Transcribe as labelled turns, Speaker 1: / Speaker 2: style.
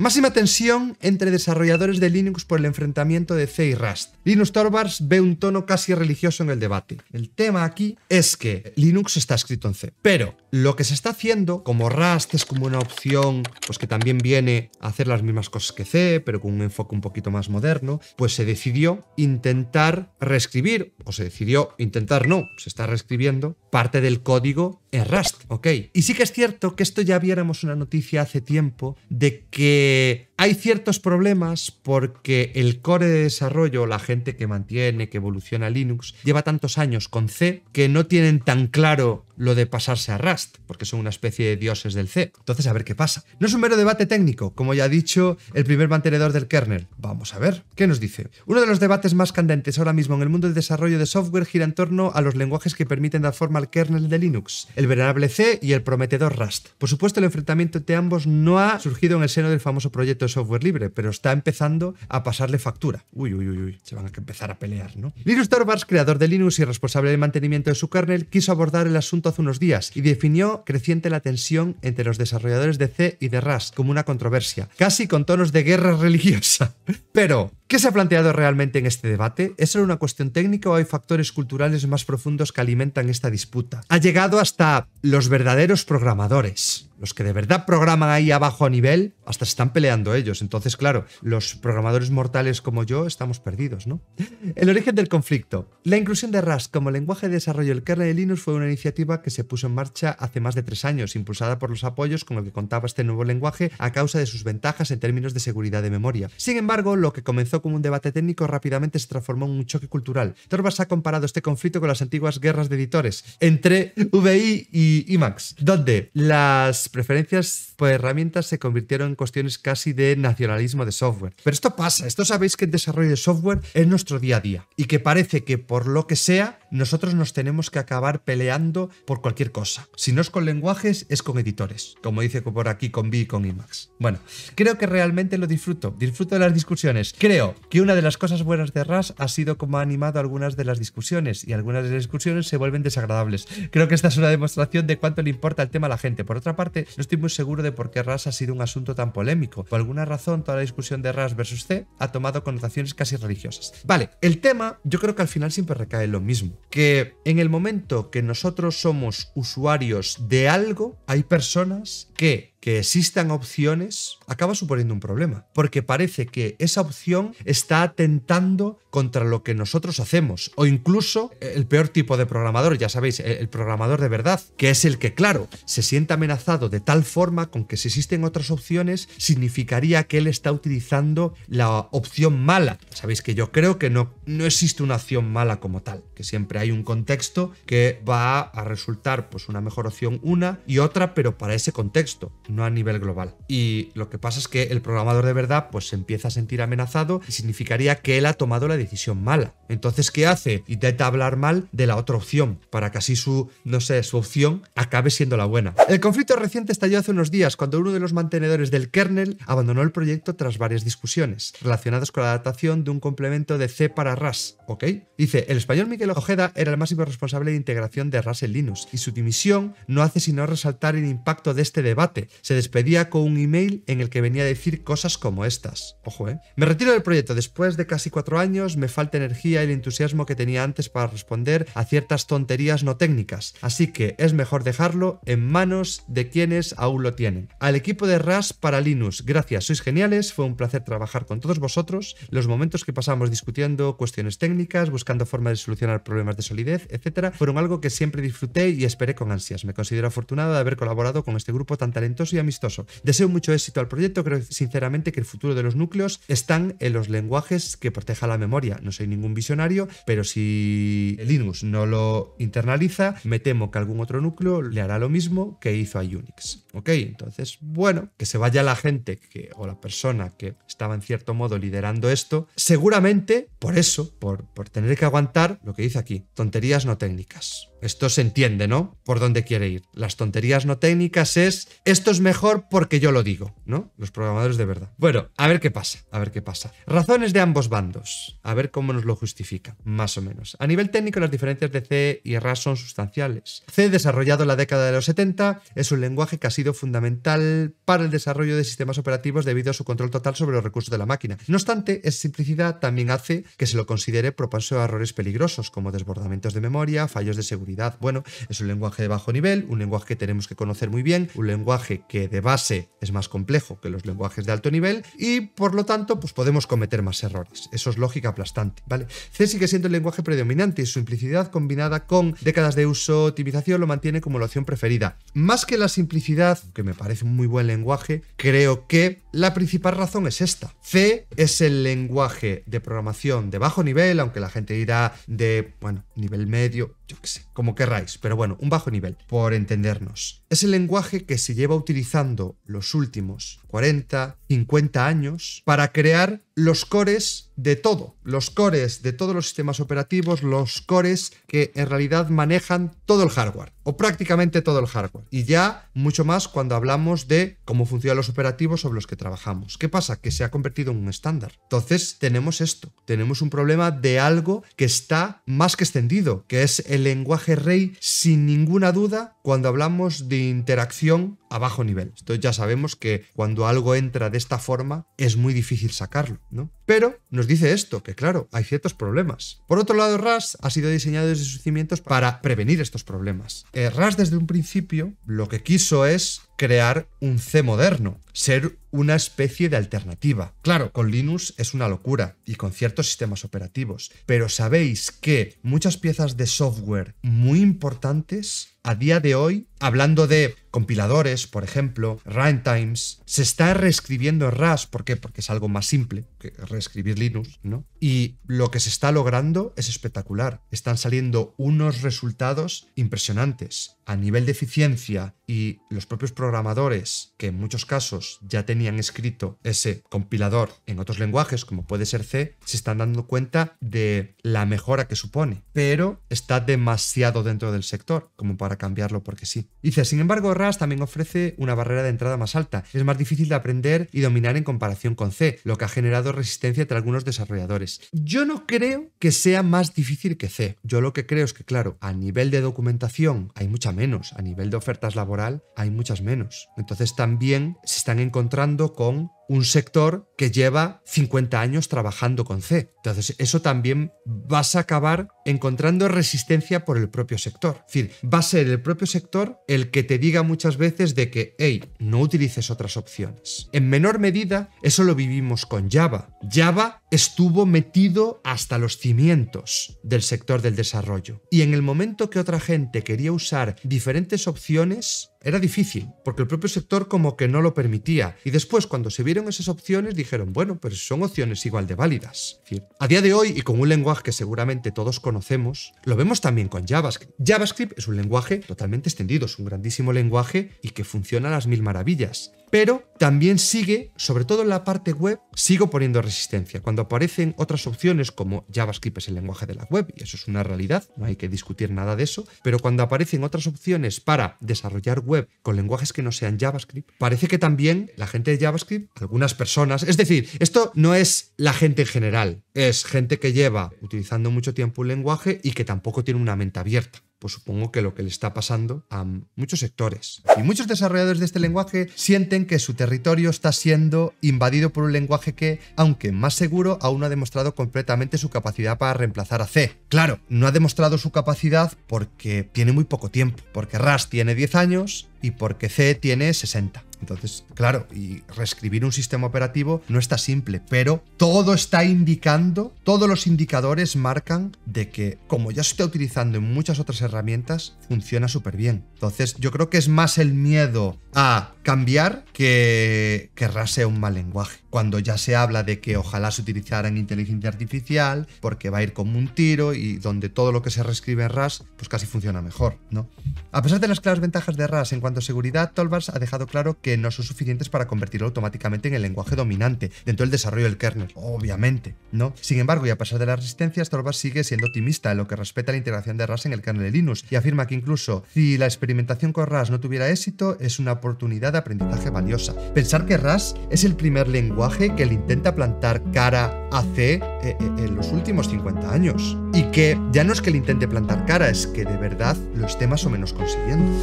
Speaker 1: Máxima tensión entre desarrolladores de Linux por el enfrentamiento de C y Rust. Linus Torvalds ve un tono casi religioso en el debate. El tema aquí es que Linux está escrito en C, pero lo que se está haciendo, como Rust es como una opción, pues que también viene a hacer las mismas cosas que C, pero con un enfoque un poquito más moderno, pues se decidió intentar reescribir, o se decidió intentar no, se está reescribiendo parte del código en Rust, ¿ok? Y sí que es cierto que esto ya viéramos una noticia hace tiempo de que e Hay ciertos problemas porque el core de desarrollo, la gente que mantiene, que evoluciona Linux, lleva tantos años con C que no tienen tan claro lo de pasarse a Rust, porque son una especie de dioses del C. Entonces, a ver qué pasa. No es un mero debate técnico, como ya ha dicho el primer mantenedor del kernel. Vamos a ver, ¿qué nos dice? Uno de los debates más candentes ahora mismo en el mundo del desarrollo de software gira en torno a los lenguajes que permiten dar forma al kernel de Linux, el venerable C y el prometedor Rust. Por supuesto, el enfrentamiento entre ambos no ha surgido en el seno del famoso proyecto software libre, pero está empezando a pasarle factura. Uy, uy, uy, uy, se van a empezar a pelear, ¿no? Linus Torvalds, creador de Linux y responsable del mantenimiento de su kernel, quiso abordar el asunto hace unos días y definió creciente la tensión entre los desarrolladores de C y de Rust como una controversia, casi con tonos de guerra religiosa. Pero, ¿qué se ha planteado realmente en este debate? ¿Es solo una cuestión técnica o hay factores culturales más profundos que alimentan esta disputa? Ha llegado hasta los verdaderos programadores los que de verdad programan ahí abajo a nivel, hasta se están peleando ellos. Entonces, claro, los programadores mortales como yo estamos perdidos, ¿no? El origen del conflicto. La inclusión de Rust como lenguaje de desarrollo del kernel de Linux fue una iniciativa que se puso en marcha hace más de tres años, impulsada por los apoyos con el que contaba este nuevo lenguaje a causa de sus ventajas en términos de seguridad de memoria. Sin embargo, lo que comenzó como un debate técnico rápidamente se transformó en un choque cultural. Torbas ha comparado este conflicto con las antiguas guerras de editores entre VI y IMAX, donde las preferencias por pues, herramientas se convirtieron en cuestiones casi de nacionalismo de software. Pero esto pasa, esto sabéis que el desarrollo de software es nuestro día a día y que parece que por lo que sea nosotros nos tenemos que acabar peleando por cualquier cosa. Si no es con lenguajes, es con editores, como dice por aquí con B y con Emacs. Bueno, creo que realmente lo disfruto, disfruto de las discusiones. Creo que una de las cosas buenas de RAS ha sido como ha animado algunas de las discusiones y algunas de las discusiones se vuelven desagradables. Creo que esta es una demostración de cuánto le importa el tema a la gente. Por otra parte, no estoy muy seguro de por qué RAS ha sido un asunto tan polémico. Por alguna razón, toda la discusión de RAS versus C ha tomado connotaciones casi religiosas. Vale, el tema yo creo que al final siempre recae lo mismo. Que en el momento que nosotros somos usuarios de algo, hay personas que que existan opciones acaba suponiendo un problema, porque parece que esa opción está atentando contra lo que nosotros hacemos, o incluso el peor tipo de programador, ya sabéis, el programador de verdad, que es el que, claro, se siente amenazado de tal forma con que si existen otras opciones, significaría que él está utilizando la opción mala. Sabéis que yo creo que no, no existe una opción mala como tal, que siempre hay un contexto que va a resultar pues una mejor opción una y otra, pero para ese contexto no a nivel global. Y lo que pasa es que el programador de verdad pues se empieza a sentir amenazado y significaría que él ha tomado la decisión mala. Entonces, ¿qué hace? Intenta hablar mal de la otra opción para que así su, no sé, su opción acabe siendo la buena. El conflicto reciente estalló hace unos días cuando uno de los mantenedores del kernel abandonó el proyecto tras varias discusiones relacionadas con la adaptación de un complemento de C para RAS, ¿ok? Dice, el español Miguel Ojeda era el máximo responsable de integración de RAS en Linux y su dimisión no hace sino resaltar el impacto de este debate se despedía con un email en el que venía a decir cosas como estas. Ojo, ¿eh? Me retiro del proyecto. Después de casi cuatro años me falta energía y el entusiasmo que tenía antes para responder a ciertas tonterías no técnicas. Así que es mejor dejarlo en manos de quienes aún lo tienen. Al equipo de RAS para Linux, gracias, sois geniales. Fue un placer trabajar con todos vosotros. Los momentos que pasamos discutiendo cuestiones técnicas, buscando formas de solucionar problemas de solidez, etcétera, fueron algo que siempre disfruté y esperé con ansias. Me considero afortunado de haber colaborado con este grupo tan talentoso y amistoso. Deseo mucho éxito al proyecto, creo sinceramente que el futuro de los núcleos están en los lenguajes que proteja la memoria. No soy ningún visionario, pero si Linux no lo internaliza, me temo que algún otro núcleo le hará lo mismo que hizo a Unix. ¿Ok? Entonces, bueno, que se vaya la gente que, o la persona que estaba en cierto modo liderando esto, seguramente por eso, por, por tener que aguantar lo que dice aquí, tonterías no técnicas. Esto se entiende, ¿no? Por dónde quiere ir. Las tonterías no técnicas es, estos mejor porque yo lo digo, ¿no? Los programadores de verdad. Bueno, a ver qué pasa, a ver qué pasa. Razones de ambos bandos, a ver cómo nos lo justifica, más o menos. A nivel técnico, las diferencias de C y RAS son sustanciales. C, desarrollado en la década de los 70, es un lenguaje que ha sido fundamental para el desarrollo de sistemas operativos debido a su control total sobre los recursos de la máquina. No obstante, esa simplicidad también hace que se lo considere propenso a errores peligrosos, como desbordamientos de memoria, fallos de seguridad. Bueno, es un lenguaje de bajo nivel, un lenguaje que tenemos que conocer muy bien, un lenguaje que de base es más complejo que los lenguajes de alto nivel y por lo tanto pues podemos cometer más errores. Eso es lógica aplastante, ¿vale? C sigue siendo el lenguaje predominante y su simplicidad combinada con décadas de uso, optimización lo mantiene como la opción preferida. Más que la simplicidad, que me parece un muy buen lenguaje, creo que la principal razón es esta. C es el lenguaje de programación de bajo nivel, aunque la gente dirá de, bueno, nivel medio, yo qué sé, como querráis, pero bueno, un bajo nivel, por entendernos. Es el lenguaje que se lleva utilizando utilizando los últimos 40, 50 años para crear los cores de todo, los cores de todos los sistemas operativos, los cores que en realidad manejan todo el hardware o prácticamente todo el hardware. Y ya mucho más cuando hablamos de cómo funcionan los operativos sobre los que trabajamos. ¿Qué pasa? Que se ha convertido en un estándar. Entonces tenemos esto, tenemos un problema de algo que está más que extendido, que es el lenguaje rey sin ninguna duda cuando hablamos de interacción a bajo nivel. Entonces ya sabemos que cuando algo entra de esta forma es muy difícil sacarlo. Pero nos dice esto, que claro, hay ciertos problemas. Por otro lado, RAS ha sido diseñado desde sus cimientos para prevenir estos problemas. Eh, RAS desde un principio lo que quiso es crear un C moderno, ser una especie de alternativa. Claro, con Linux es una locura y con ciertos sistemas operativos, pero sabéis que muchas piezas de software muy importantes a día de hoy, hablando de compiladores, por ejemplo, runtimes, se está reescribiendo en RAS, ¿por qué? Porque es algo más simple que reescribir Linux, ¿no? Y lo que se está logrando es espectacular. Están saliendo unos resultados impresionantes a nivel de eficiencia y los propios programas programadores que en muchos casos ya tenían escrito ese compilador en otros lenguajes, como puede ser C, se están dando cuenta de la mejora que supone, pero está demasiado dentro del sector como para cambiarlo porque sí. Dice, sin embargo, RAS también ofrece una barrera de entrada más alta, es más difícil de aprender y dominar en comparación con C, lo que ha generado resistencia entre algunos desarrolladores. Yo no creo que sea más difícil que C. Yo lo que creo es que, claro, a nivel de documentación hay mucha menos, a nivel de ofertas laboral hay muchas menos. Entonces también se están encontrando con un sector que lleva 50 años trabajando con C. Entonces, eso también vas a acabar encontrando resistencia por el propio sector. Es decir, va a ser el propio sector el que te diga muchas veces de que, hey, no utilices otras opciones. En menor medida, eso lo vivimos con Java. Java estuvo metido hasta los cimientos del sector del desarrollo. Y en el momento que otra gente quería usar diferentes opciones, era difícil, porque el propio sector como que no lo permitía. Y después, cuando se vieron esas opciones, dijeron, bueno, pues son opciones igual de válidas. a día de hoy, y con un lenguaje que seguramente todos conocemos, lo vemos también con JavaScript. JavaScript es un lenguaje totalmente extendido, es un grandísimo lenguaje y que funciona a las mil maravillas pero también sigue, sobre todo en la parte web, sigo poniendo resistencia. Cuando aparecen otras opciones como JavaScript es el lenguaje de la web, y eso es una realidad, no hay que discutir nada de eso, pero cuando aparecen otras opciones para desarrollar web con lenguajes que no sean JavaScript, parece que también la gente de JavaScript, algunas personas, es decir, esto no es la gente en general, es gente que lleva utilizando mucho tiempo un lenguaje y que tampoco tiene una mente abierta pues supongo que lo que le está pasando a muchos sectores. Y muchos desarrolladores de este lenguaje sienten que su territorio está siendo invadido por un lenguaje que, aunque más seguro, aún no ha demostrado completamente su capacidad para reemplazar a C. Claro, no ha demostrado su capacidad porque tiene muy poco tiempo, porque Rust tiene 10 años y porque C tiene 60. Entonces, claro, y reescribir un sistema operativo no está simple, pero todo está indicando, todos los indicadores marcan de que, como ya se está utilizando en muchas otras herramientas, funciona súper bien. Entonces, yo creo que es más el miedo a cambiar que, que sea un mal lenguaje. Cuando ya se habla de que ojalá se en inteligencia artificial, porque va a ir como un tiro y donde todo lo que se reescribe en RAS, pues casi funciona mejor, ¿no? A pesar de las claras ventajas de RAS en cuanto a seguridad, Tolvars ha dejado claro que no son suficientes para convertirlo automáticamente en el lenguaje dominante dentro del desarrollo del kernel, obviamente, ¿no? Sin embargo, y a pesar de las resistencias, Tolvars sigue siendo optimista en lo que respecta a la integración de RAS en el kernel de Linux y afirma que incluso si la experimentación con RAS no tuviera éxito, es una oportunidad aprendizaje valiosa. Pensar que RAS es el primer lenguaje que le intenta plantar cara a C eh, eh, en los últimos 50 años. Y que ya no es que le intente plantar cara, es que de verdad lo esté más o menos consiguiendo.